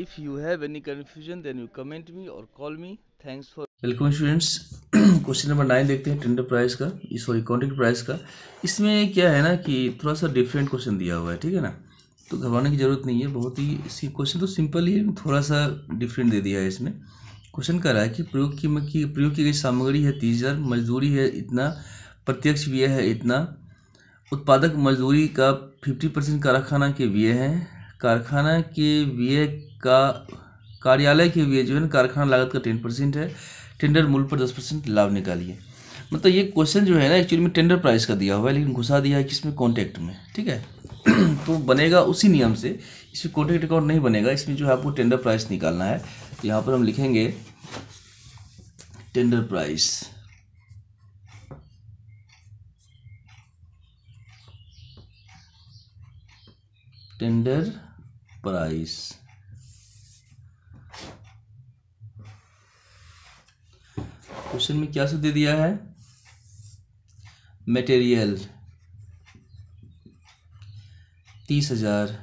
if you have any confusion then you comment me or call me thanks for welcome students question number nine देखते हैं tender price का sorry contract price का इसमें क्या है ना कि थोड़ा सा डिफरेंट क्वेश्चन दिया हुआ है ठीक है ना तो घबराने की जरूरत नहीं है बहुत ही क्वेश्चन तो सिंपल ही थोड़ा सा डिफरेंट दे दिया है इसमें क्वेश्चन कर रहा है कि प्रयोग की, की प्रयोग की गई सामग्री है तीस हज़ार मजदूरी है इतना प्रत्यक्ष व्यय है इतना उत्पादक मजदूरी का फिफ्टी परसेंट कारखाना के व्यय हैं कारखाना के व्यय का कार्यालय के व्यय जो है ना कारखाना लागत का टेन परसेंट है टेंडर मूल्य पर दस परसेंट लाभ निकालिए मतलब ये क्वेश्चन जो है ना एक्चुअली में टेंडर प्राइस का दिया हुआ है लेकिन घुसा दिया है किसमें कॉन्ट्रैक्ट में ठीक है तो बनेगा उसी नियम से इसमें कॉन्ट्रैक्ट अकाउंट नहीं बनेगा इसमें जो है आपको टेंडर प्राइस निकालना है तो यहाँ पर हम लिखेंगे tender price tender price question में क्या सब दे दिया है मटेरियल तीस हजार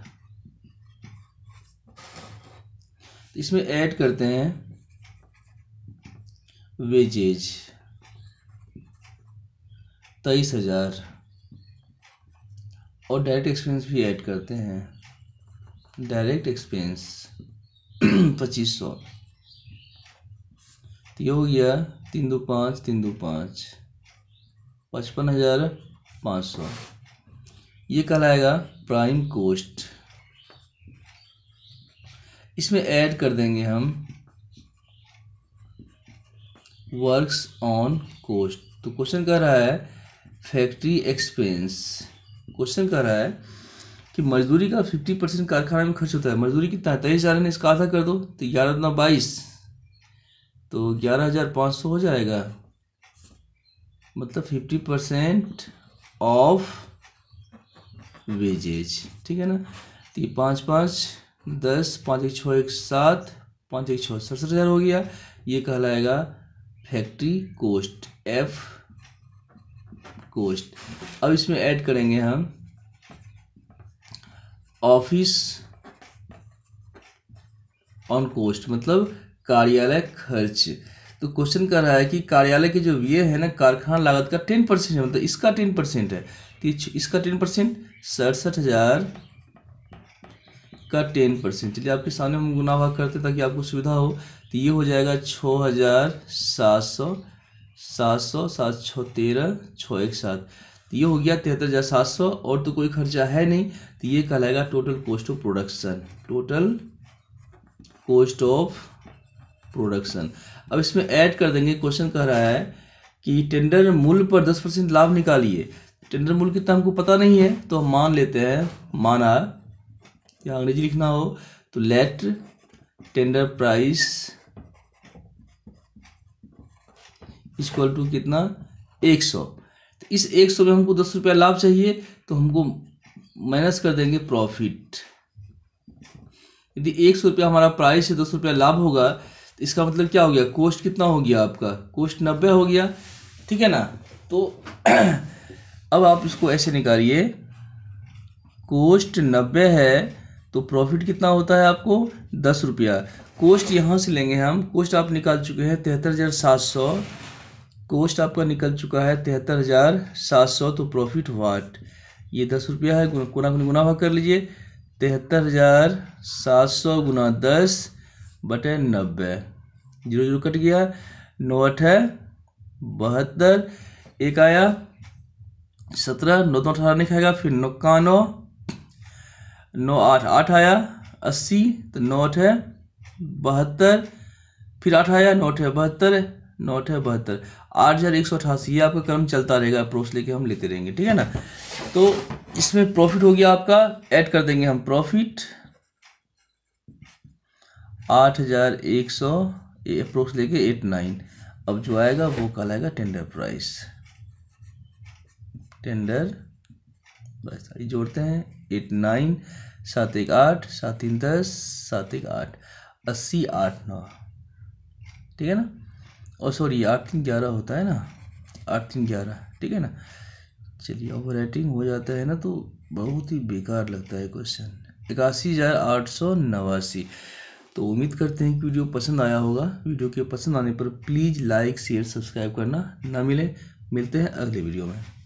इसमें ऐड करते हैं वेजेज तेईस हजार और डायरेक्ट एक्सपेंस भी ऐड करते हैं डायरेक्ट एक्सपेंस पच्चीस सौ तो ये हो गया तीन दो पाँच तीन दो पाँच पचपन हज़ार पाँच सौ ये कहलाएगा प्राइम कोस्ट इसमें ऐड कर देंगे हम वर्क्स ऑन कोस्ट तो क्वेश्चन कह रहा है फैक्ट्री एक्सपेंस क्वेश्चन कह रहा है कि मजदूरी का फिफ्टी परसेंट कारखाना में खर्च होता है मजदूरी कितना तेईस हज़ार ने इसका आधा कर दो तो ग्यारह ना बाईस तो ग्यारह हज़ार पाँच सौ हो जाएगा मतलब फिफ्टी परसेंट ऑफ वेजेज ठीक है ना तो ये पाँच पाँच दस पाँच एक छः एक सात पाँच एक छः सड़सठ हज़ार हो गया ये कहलाएगा फैक्ट्री कोस्ट एफ कोस्ट अब इसमें ऐड करेंगे हम ऑफिस ऑन कोस्ट मतलब कार्यालय खर्च तो क्वेश्चन कर रहा है कि कार्यालय के जो व्यय है ना कारखाना लागत का टेन परसेंट है मतलब इसका टेन परसेंट है तो इसका टेन परसेंट सड़सठ हजार का टेन परसेंट चलिए आपके सामने हम गुना भाग करते ताकि आपको सुविधा हो तो ये हो जाएगा छः हजार सात सौ सात सौ सात छः तेरह छः एक सात तो ये हो गया तिहत्तर हज़ार सात सौ और तो कोई खर्चा है नहीं तो ये कहलाएगा total cost of production total cost of production अब इसमें ऐड कर देंगे क्वेश्चन कह रहा है कि टेंडर मूल्य पर दस परसेंट लाभ निकालिए टेंडर मूल्य कितना हमको पता नहीं है तो हम मान लेते हैं माना या अंग्रेजी लिखना हो तो let tender price equal to कितना एक सौ इस एक सौ में हमको दस रुपया लाभ चाहिए तो हमको माइनस कर देंगे प्रॉफिट यदि एक सौ रुपया हमारा प्राइस है दस रुपया लाभ होगा तो इसका मतलब क्या हो गया कोस्ट कितना हो गया आपका कोस्ट नब्बे हो गया ठीक है ना तो अब आप इसको ऐसे निकालिए कोस्ट नब्बे है तो प्रॉफिट कितना होता है आपको दस रुपया कोस्ट यहाँ से लेंगे हम कोस्ट आप निकाल चुके हैं तिहत्तर हज़ार सात सौ कोस्ट आपका निकल चुका है तिहत्तर हज़ार सात सौ तो प्रॉफिट वाट ये दस रुपया है गुना गुना गुना भाग कर लीजिए तिहत्तर हज़ार सात सौ गुना दस बटे नब्बे जीरो जीरो कट गया नौ अठे बहत्तर एक आया सत्रह नौ नौ अठारह नहीं खाएगा फिर नौकानो नौ नौ आठ आठ आया अस्सी तो नौ अठ है बहत्तर फिर आठ आया नौ है बहत्तर नोट है बहत्तर आठ हज़ार एक सौ अठासी ये आपका क्रम चलता रहेगा अप्रोच लेके हम लेते रहेंगे ठीक है ना तो इसमें प्रॉफिट हो गया आपका ऐड कर देंगे हम प्रॉफिट आठ हज़ार एक सौ अप्रोक्स लेके एट नाइन अब जो आएगा वो कल आएगा टेंडर प्राइस टेंडर प्राइस जोड़ते हैं एट नाइन सात एक आठ सात तीन दस सात एक आठ अस्सी आठ नौ ठीक है ना और सॉरी आर्थिंग ग्यारह होता है ना आर्थिंग ग्यारह ठीक है ना चलिए ओवर राइटिंग हो जाता है ना तो बहुत ही बेकार लगता है क्वेश्चन इक्यासी हज़ार आठ सौ नवासी तो उम्मीद करते हैं कि वीडियो पसंद आया होगा वीडियो के पसंद आने पर प्लीज़ लाइक शेयर सब्सक्राइब करना ना मिले मिलते हैं अगले वीडियो में